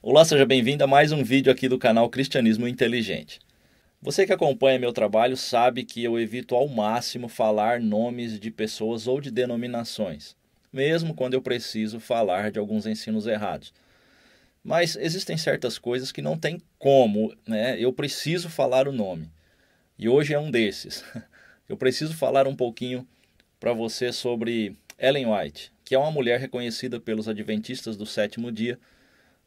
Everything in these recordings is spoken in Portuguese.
Olá, seja bem-vindo a mais um vídeo aqui do canal Cristianismo Inteligente. Você que acompanha meu trabalho sabe que eu evito ao máximo falar nomes de pessoas ou de denominações, mesmo quando eu preciso falar de alguns ensinos errados. Mas existem certas coisas que não tem como, né? Eu preciso falar o nome. E hoje é um desses. Eu preciso falar um pouquinho para você sobre Ellen White, que é uma mulher reconhecida pelos adventistas do sétimo dia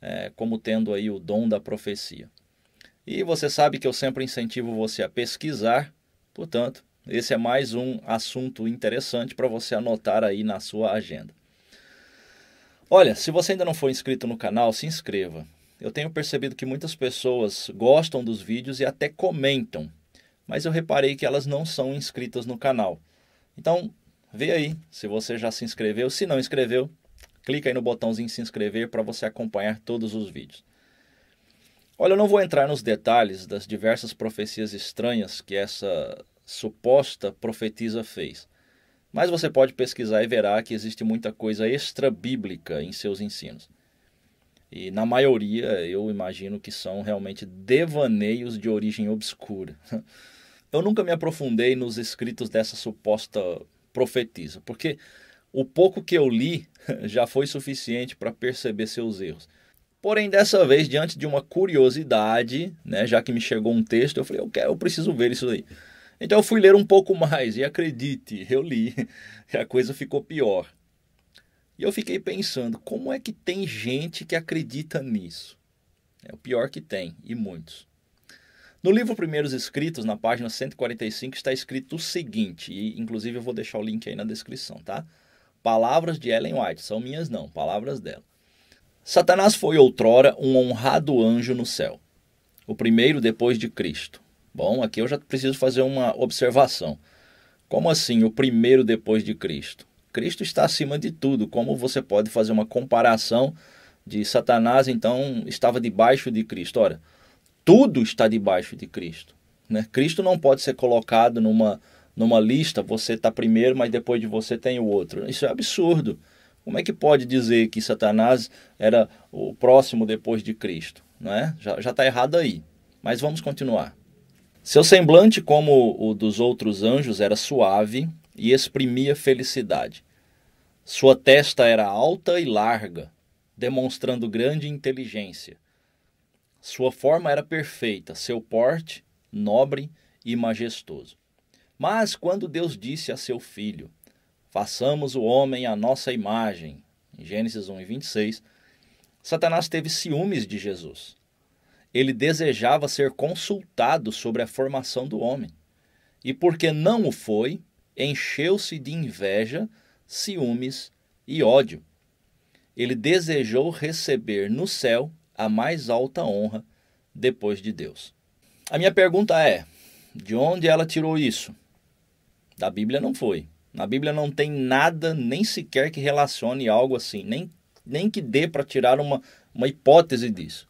é, como tendo aí o dom da profecia. E você sabe que eu sempre incentivo você a pesquisar, portanto, esse é mais um assunto interessante para você anotar aí na sua agenda. Olha, se você ainda não for inscrito no canal, se inscreva. Eu tenho percebido que muitas pessoas gostam dos vídeos e até comentam, mas eu reparei que elas não são inscritas no canal. Então, vê aí se você já se inscreveu. Se não inscreveu, Clica aí no botãozinho se inscrever para você acompanhar todos os vídeos. Olha, eu não vou entrar nos detalhes das diversas profecias estranhas que essa suposta profetisa fez, mas você pode pesquisar e verá que existe muita coisa extra-bíblica em seus ensinos. E na maioria eu imagino que são realmente devaneios de origem obscura. Eu nunca me aprofundei nos escritos dessa suposta profetisa, porque o pouco que eu li já foi suficiente para perceber seus erros. Porém, dessa vez, diante de uma curiosidade, né, já que me chegou um texto, eu falei, eu quero, eu preciso ver isso aí. Então eu fui ler um pouco mais e acredite, eu li e a coisa ficou pior. E eu fiquei pensando, como é que tem gente que acredita nisso? É o pior que tem, e muitos. No livro Primeiros Escritos, na página 145, está escrito o seguinte, e inclusive eu vou deixar o link aí na descrição, tá? Palavras de Ellen White, são minhas não, palavras dela. Satanás foi outrora um honrado anjo no céu, o primeiro depois de Cristo. Bom, aqui eu já preciso fazer uma observação. Como assim, o primeiro depois de Cristo? Cristo está acima de tudo. Como você pode fazer uma comparação de Satanás, então, estava debaixo de Cristo? Ora, tudo está debaixo de Cristo. Né? Cristo não pode ser colocado numa numa lista, você está primeiro, mas depois de você tem o outro. Isso é absurdo. Como é que pode dizer que Satanás era o próximo depois de Cristo? Não é? Já está errado aí. Mas vamos continuar. Seu semblante, como o dos outros anjos, era suave e exprimia felicidade. Sua testa era alta e larga, demonstrando grande inteligência. Sua forma era perfeita, seu porte nobre e majestoso. Mas quando Deus disse a seu filho: Façamos o homem à nossa imagem, em Gênesis 1 e 26, Satanás teve ciúmes de Jesus. Ele desejava ser consultado sobre a formação do homem. E porque não o foi, encheu-se de inveja, ciúmes e ódio. Ele desejou receber no céu a mais alta honra depois de Deus. A minha pergunta é: de onde ela tirou isso? Da Bíblia não foi. Na Bíblia não tem nada nem sequer que relacione algo assim, nem, nem que dê para tirar uma, uma hipótese disso.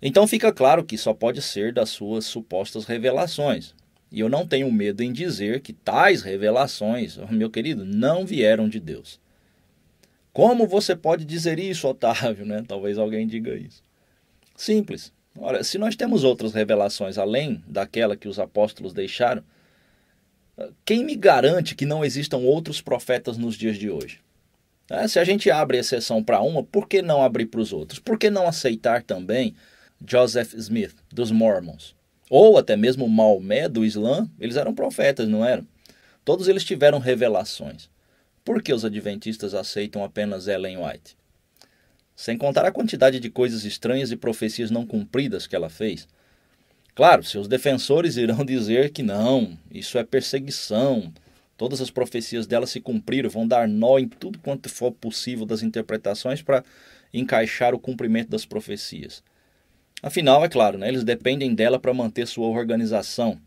Então fica claro que só pode ser das suas supostas revelações. E eu não tenho medo em dizer que tais revelações, meu querido, não vieram de Deus. Como você pode dizer isso, Otávio? Né? Talvez alguém diga isso. Simples. Olha, se nós temos outras revelações além daquela que os apóstolos deixaram, quem me garante que não existam outros profetas nos dias de hoje? É, se a gente abre exceção para uma, por que não abrir para os outros? Por que não aceitar também Joseph Smith, dos Mormons? Ou até mesmo Maomé, do Islã? Eles eram profetas, não eram? Todos eles tiveram revelações. Por que os adventistas aceitam apenas Ellen White? Sem contar a quantidade de coisas estranhas e profecias não cumpridas que ela fez. Claro, seus defensores irão dizer que não, isso é perseguição. Todas as profecias dela se cumpriram, vão dar nó em tudo quanto for possível das interpretações para encaixar o cumprimento das profecias. Afinal, é claro, né, eles dependem dela para manter sua organização.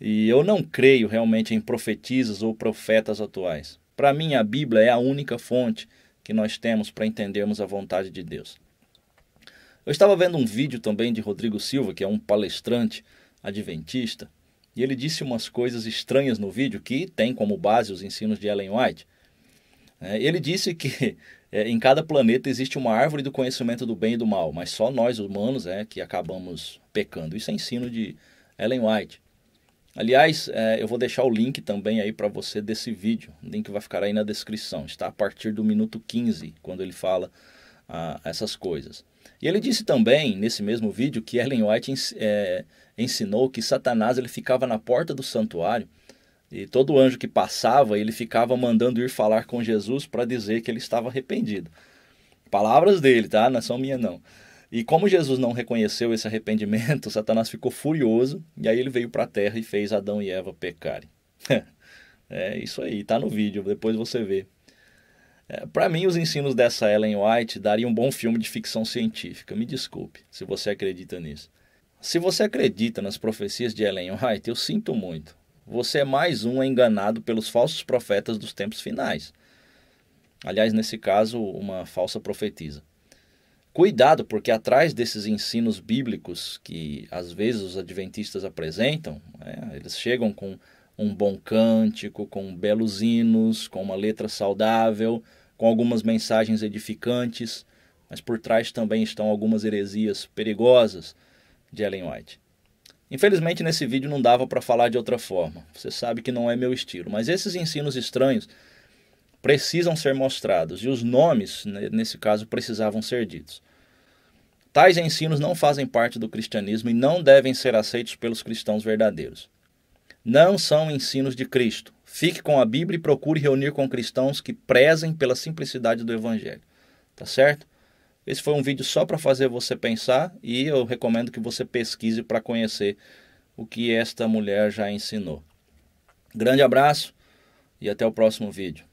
E eu não creio realmente em profetisas ou profetas atuais. Para mim, a Bíblia é a única fonte que nós temos para entendermos a vontade de Deus. Eu estava vendo um vídeo também de Rodrigo Silva, que é um palestrante adventista, e ele disse umas coisas estranhas no vídeo que tem como base os ensinos de Ellen White. É, ele disse que é, em cada planeta existe uma árvore do conhecimento do bem e do mal, mas só nós humanos é que acabamos pecando. Isso é ensino de Ellen White. Aliás, é, eu vou deixar o link também aí para você desse vídeo. O link vai ficar aí na descrição. Está a partir do minuto 15, quando ele fala ah, essas coisas. E ele disse também, nesse mesmo vídeo, que Ellen White é, ensinou que Satanás ele ficava na porta do santuário e todo anjo que passava ele ficava mandando ir falar com Jesus para dizer que ele estava arrependido. Palavras dele, tá? Não é são minha não. E como Jesus não reconheceu esse arrependimento, Satanás ficou furioso e aí ele veio para a terra e fez Adão e Eva pecarem. é isso aí, tá no vídeo, depois você vê. É, Para mim, os ensinos dessa Ellen White dariam um bom filme de ficção científica. Me desculpe se você acredita nisso. Se você acredita nas profecias de Ellen White, eu sinto muito. Você é mais um enganado pelos falsos profetas dos tempos finais. Aliás, nesse caso, uma falsa profetisa. Cuidado, porque atrás desses ensinos bíblicos que às vezes os adventistas apresentam, né, eles chegam com um bom cântico, com belos hinos, com uma letra saudável, com algumas mensagens edificantes, mas por trás também estão algumas heresias perigosas de Ellen White. Infelizmente, nesse vídeo não dava para falar de outra forma. Você sabe que não é meu estilo, mas esses ensinos estranhos precisam ser mostrados e os nomes, né, nesse caso, precisavam ser ditos. Tais ensinos não fazem parte do cristianismo e não devem ser aceitos pelos cristãos verdadeiros. Não são ensinos de Cristo. Fique com a Bíblia e procure reunir com cristãos que prezem pela simplicidade do Evangelho. Tá certo? Esse foi um vídeo só para fazer você pensar e eu recomendo que você pesquise para conhecer o que esta mulher já ensinou. Grande abraço e até o próximo vídeo.